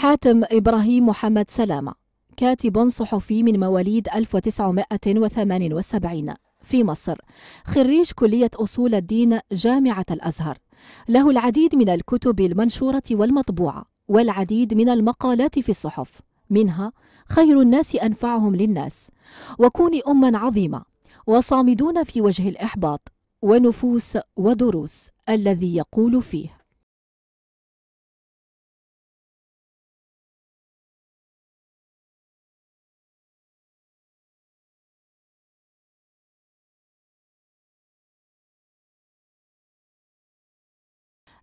حاتم إبراهيم محمد سلامة كاتب صحفي من مواليد 1978 في مصر خريج كلية أصول الدين جامعة الأزهر له العديد من الكتب المنشورة والمطبوعة والعديد من المقالات في الصحف منها خير الناس أنفعهم للناس وكوني أما عظيمة وصامدون في وجه الإحباط ونفوس ودروس الذي يقول فيه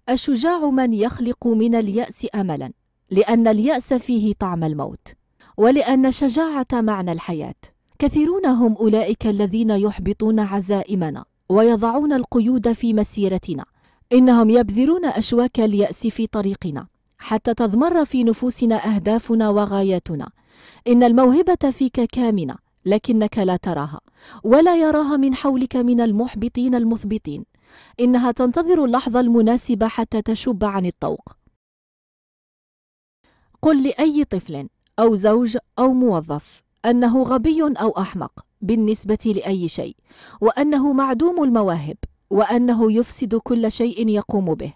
الشجاع من يخلق من اليأس أملا لأن اليأس فيه طعم الموت ولأن الشجاعة معنى الحياة كثيرون هم أولئك الذين يحبطون عزائمنا ويضعون القيود في مسيرتنا إنهم يبذرون أشواك اليأس في طريقنا حتى تضمر في نفوسنا أهدافنا وغاياتنا إن الموهبة فيك كامنة لكنك لا تراها ولا يراها من حولك من المحبطين المثبطين إنها تنتظر اللحظة المناسبة حتى تشب عن الطوق قل لأي طفل أو زوج أو موظف أنه غبي أو أحمق بالنسبة لأي شيء وأنه معدوم المواهب وأنه يفسد كل شيء يقوم به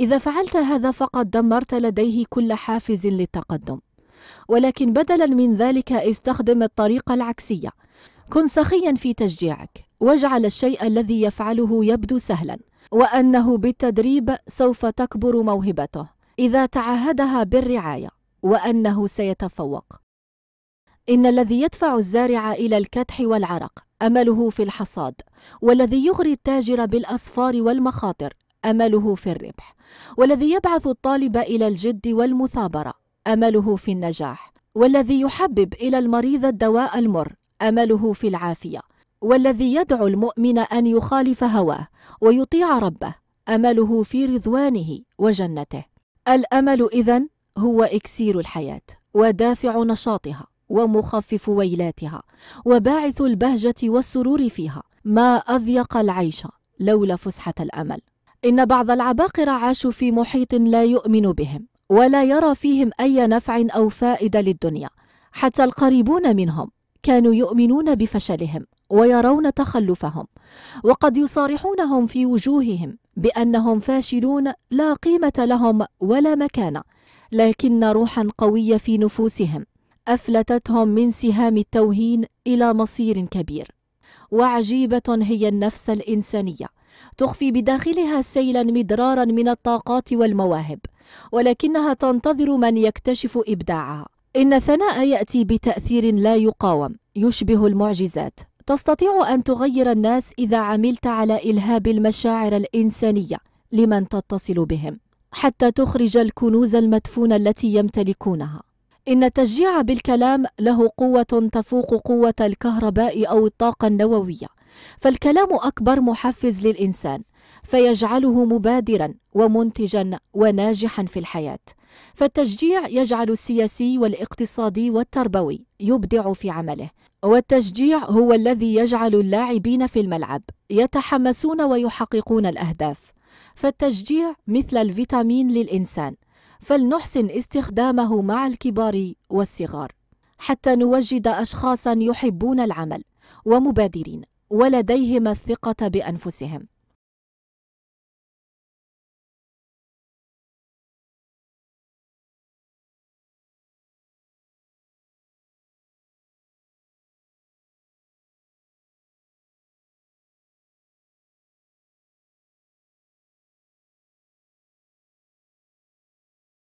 إذا فعلت هذا فقد دمرت لديه كل حافز للتقدم ولكن بدلا من ذلك استخدم الطريقة العكسية كن سخيا في تشجيعك واجعل الشيء الذي يفعله يبدو سهلا وانه بالتدريب سوف تكبر موهبته اذا تعهدها بالرعايه وانه سيتفوق ان الذي يدفع الزارع الى الكدح والعرق امله في الحصاد والذي يغري التاجر بالاصفار والمخاطر امله في الربح والذي يبعث الطالب الى الجد والمثابره امله في النجاح والذي يحبب الى المريض الدواء المر امله في العافيه والذي يدعو المؤمن ان يخالف هواه ويطيع ربه امله في رضوانه وجنته الامل اذن هو اكسير الحياه ودافع نشاطها ومخفف ويلاتها وباعث البهجه والسرور فيها ما اضيق العيش لولا فسحه الامل ان بعض العباقره عاشوا في محيط لا يؤمن بهم ولا يرى فيهم اي نفع او فائده للدنيا حتى القريبون منهم كانوا يؤمنون بفشلهم ويرون تخلفهم وقد يصارحونهم في وجوههم بانهم فاشلون لا قيمه لهم ولا مكانه لكن روحا قويه في نفوسهم افلتتهم من سهام التوهين الى مصير كبير وعجيبه هي النفس الانسانيه تخفي بداخلها سيلا مدرارا من الطاقات والمواهب ولكنها تنتظر من يكتشف ابداعها إن الثناء يأتي بتأثير لا يقاوم يشبه المعجزات تستطيع أن تغير الناس إذا عملت على إلهاب المشاعر الإنسانية لمن تتصل بهم حتى تخرج الكنوز المدفونة التي يمتلكونها إن التشجيع بالكلام له قوة تفوق قوة الكهرباء أو الطاقة النووية فالكلام أكبر محفز للإنسان فيجعله مبادرا ومنتجا وناجحا في الحياه فالتشجيع يجعل السياسي والاقتصادي والتربوي يبدع في عمله والتشجيع هو الذي يجعل اللاعبين في الملعب يتحمسون ويحققون الاهداف فالتشجيع مثل الفيتامين للانسان فلنحسن استخدامه مع الكبار والصغار حتى نوجد اشخاصا يحبون العمل ومبادرين ولديهم الثقه بانفسهم